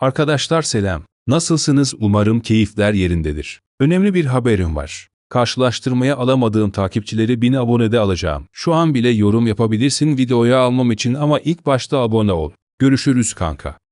Arkadaşlar selam. Nasılsınız umarım keyifler yerindedir. Önemli bir haberim var. Karşılaştırmaya alamadığım takipçileri 1000 abonede alacağım. Şu an bile yorum yapabilirsin videoya almam için ama ilk başta abone ol. Görüşürüz kanka.